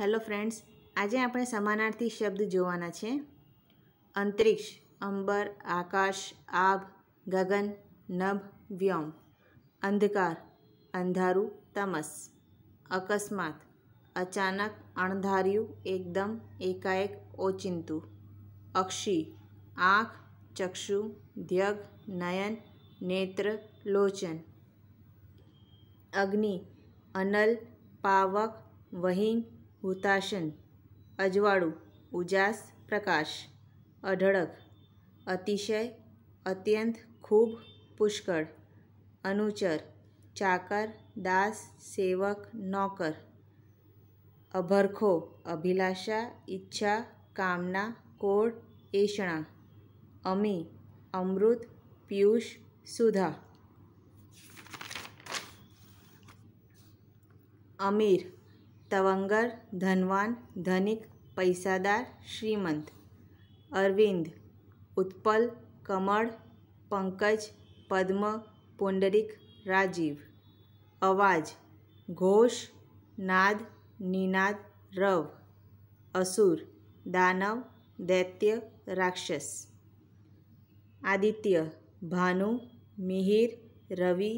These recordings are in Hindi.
હેલો ફ્રેન્ડ્સ આજે આપણે સમાનાર્થી શબ્દ જોવાના છે અંતરિક્ષ અંબર આકાશ આભ ગગન નભ વ્યોમ અંધકાર અંધારું તમસ અકસ્માત અચાનક અણધાર્યું એકદમ એકાએક ઓચિંતું અક્ષી આંખ ચક્ષુ ધ્યગ નયન નેત્ર લોચન અગ્નિ અનલ પાવક વહીન हुताशन अजवाळू उजास प्रकाश अढळक अतिशय अत्यंत खूप पुष्कळ अनुचर चाकर दास सेवक नौकर अभरखो अभिलाषा इच्छा कामना कोड एषणा अमी अमृत पियुष सुधा अमीर तवंगर धनवान धनिक पैसादार श्रीमंत अरविंद उत्पल कमल पंकज पद्म पुंडरिक राजीव आवाज घोष नाद निनाद रव असुर दानव दैत्य राक्षस आदित्य भानु मिहिर रवि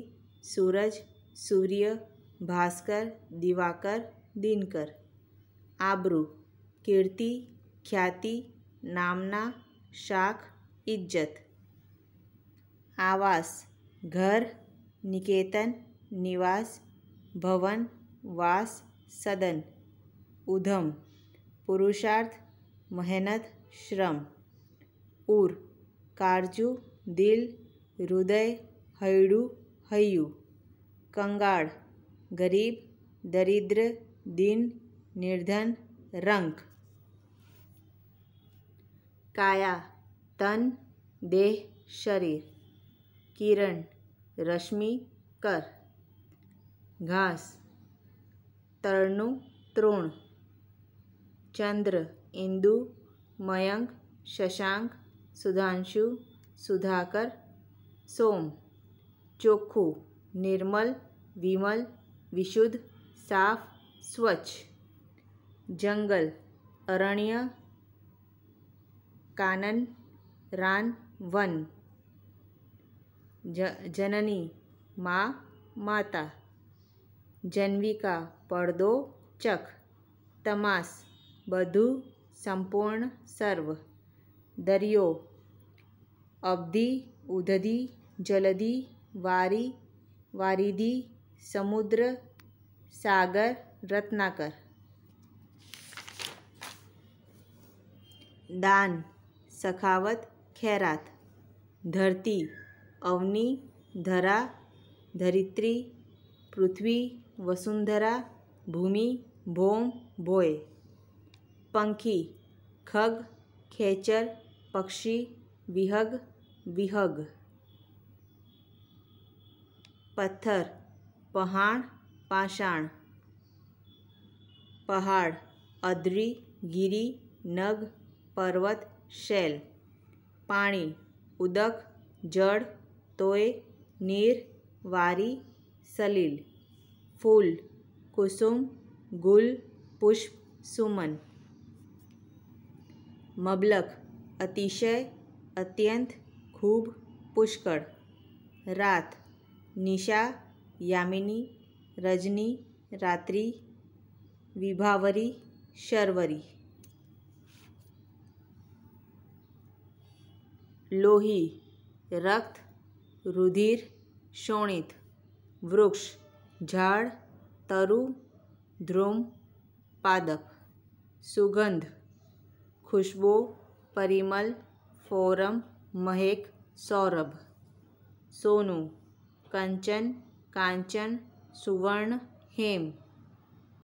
सूरज सूर्य भास्कर दिवाकर दिनकर आबरू कीर्ति ख्याति नामना शाख इज्जत आवास घर निकेतन निवास भवन वास सदन उधम पुरुषार्थ मेहनत श्रम उर कारजू दिल हृदय हयडू हयू कंगाड़ गरीब दरिद्र दिन निर्धन रंग काया तन देह शरीर किरण रश्मि कर घास तरणु तृण चंद्र इंदु मयंक शशांक सुधांशु सुधाकर सोम चोखु निर्मल विमल विशुद्ध साफ स्वच्छ जंगल अरण्य कानन रान वन ज, जननी माँ माता जन्विका पड़दो चख तमास बधु संपूर्ण सर्व दरियो अवधि उधधि जलधि वारी वारिधि समुद्र सागर रत्नाकर दान सखावत खैरात धरती अवनी धरा धरित्री पृथ्वी वसुंधरा भूमि भोम भोय पंखी खग खेचर पक्षी विहग विहग पत्थर पहाड़ पाषाण पहाड़ अद्री गिरी नग पर्वत शैल पानी उदक जड़ तोय नीर वारी सलील फूल कुसुम गुल पुष्प सुमन मबलक अतिशय अत्यंत खूब पुष्क रात निशा यामिनी रजनी रात्रि विभावरी शर्वरी लोही रक्त रुधिर शोणित वृक्ष झाड़ तरु ध्रुम पादप सुगंध खुशबू परिमल फोरम महक सौरभ सोनू कंचन कांचन सुवर्ण हेम